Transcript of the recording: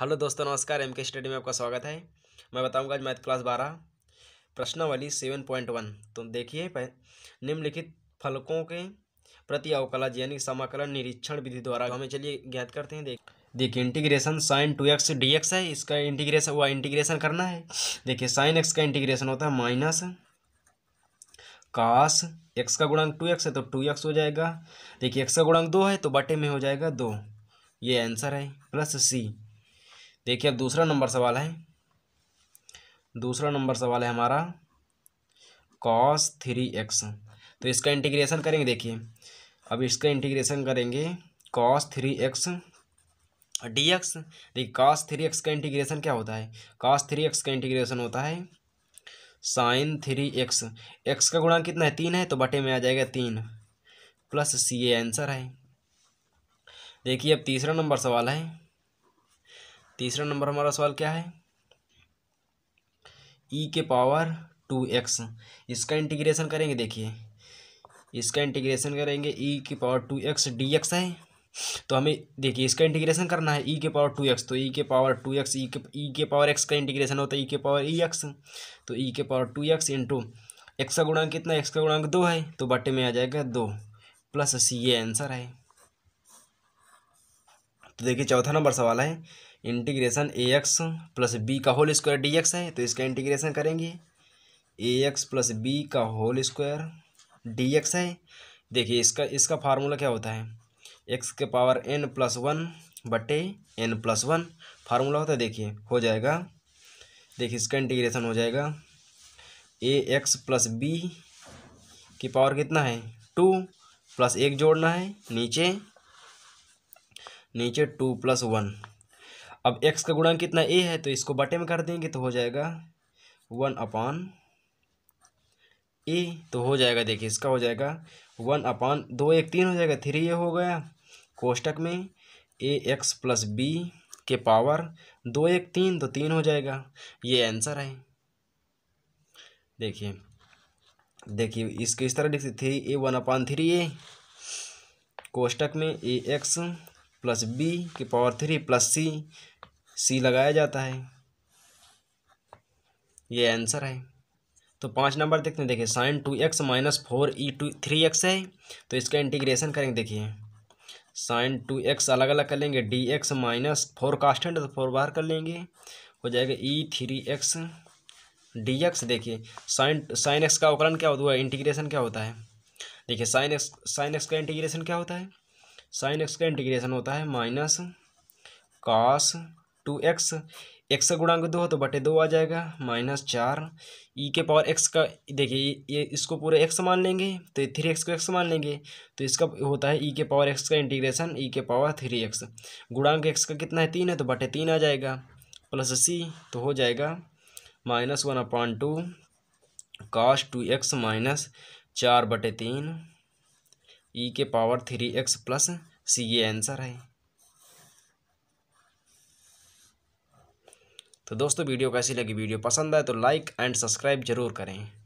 hello दोस्तों नमस्कार M के स्टडी में आपका स्वागत है मैं बताऊंगा आज मैथ क्लास बारह प्रश्नवली सेवन पॉइंट वन तो देखिए निम्नलिखित फलकों के प्रति अवकलज यानी समाकलन निरीक्षण विधि द्वारा हमें चलिए ज्ञात करते हैं देखिए देखिए integration sine two x d x है इसका इंटीग्रेशन हुआ इंटीग्रेशन करना है देखिए साइन एक्स का इंटीग्रेशन होता है माइनस कास एक्स का गुणांक टू एक्स है तो टू एक्स हो जाएगा देखिए एक्स का गुणांक दो है तो बटे में हो जाएगा दो ये आंसर है प्लस सी देखिए अब दूसरा नंबर सवाल है दूसरा नंबर सवाल है हमारा कॉस थ्री एक्स तो इसका इंटीग्रेशन करेंगे देखिए अब इसका इंटीग्रेशन करेंगे cos three x d x देखिए कॉस थ्री एक्स का इंटीग्रेशन क्या होता है कॉस थ्री एक्स का इंटीग्रेशन होता है साइन थ्री एक्स एक्स का गुणांक कितना है तीन है तो बटे में आ जाएगा तीन प्लस सी ए आंसर है देखिए अब तीसरा नंबर सवाल है तीसरा नंबर हमारा सवाल क्या है ई e के पावर टू एक्स इसका इंटीग्रेशन करेंगे देखिए इसका इंटीग्रेशन करेंगे ई e के power two x d x है तो हमें देखिए इसका इंटीग्रेशन करना है ई e के पावर टू एक्स तो ई के पावर टू एक्स ई के ई के पावर एक्स का इंटीग्रेशन होता है ई के पावर ई एक्स तो ई के power two x into x का गुणांक कितना एक्स का गुणांक दो है तो बटे में आ जाएगा दो प्लस सी ये आंसर है तो देखिए चौथा नंबर सवाल है integration a x plus b का होल स्क्वायर डी एक्स है तो इसका इंटीग्रेशन करेंगे ए एक्स प्लस बी का होल स्क्वायर डी एक्स है देखिए इसका इसका फार्मूला क्या होता है एक्स के पावर एन प्लस वन बटे एन प्लस वन फार्मूला होता है देखिए हो जाएगा देखिए इसका इंटीग्रेशन हो जाएगा ए एक्स प्लस बी की पावर कितना है टू प्लस एक जोड़ना है नीचे नीचे टू प्लस वन अब एक्स का गुणांक कितना ए है तो इसको बटे में कर देंगे तो हो जाएगा वन अपॉन ए तो हो जाएगा देखिए इसका हो जाएगा वन अपॉन दो एक तीन हो जाएगा थ्री ए हो गया कोष्टक में ए एक्स प्लस बी के पावर दो एक तीन तो तीन हो जाएगा ये आंसर है देखिए देखिए इसके इस तरह लिख three a one upon three a कोष्टक में ए एक्स प्लस बी के power three plus c c लगाया जाता है ये आंसर है तो पाँच नंबर देखते हैं देखिए sine two x minus four e to three x है तो इसका इंटीग्रेशन करेंगे देखिए साइन टू एक्स अलग अलग कर लेंगे d x minus four constant तो फोर बाहर कर लेंगे हो जाएगा e three x d x देखिए साइन साइन एक्स का अवकलन क्या होता है इंटीग्रेशन क्या होता है देखिए साइन एक्स साइन एक्स का इंटीग्रेशन क्या होता है साइन एक्स का इंटीग्रेशन होता है minus cos two x x का गुणांक दो हो तो बटे दो आ जाएगा माइनस चार ई e के पावर एक्स का देखिए ये इसको पूरा एक्स मान लेंगे तो ये थ्री एक्स को एक्स मान लेंगे तो इसका होता है ई e के पावर एक्स का इंटीग्रेशन ई e के पावर थ्री एक्स गुणांक एक्स का कितना है तीन है तो बटे तीन आ जाएगा प्लस सी तो हो जाएगा minus one upon two cos two x minus चार बटे तीन ई के power three x plus c ये आंसर है तो दोस्तों वीडियो कैसी लगी वीडियो पसंद आए तो लाइक एंड सब्सक्राइब जरूर करें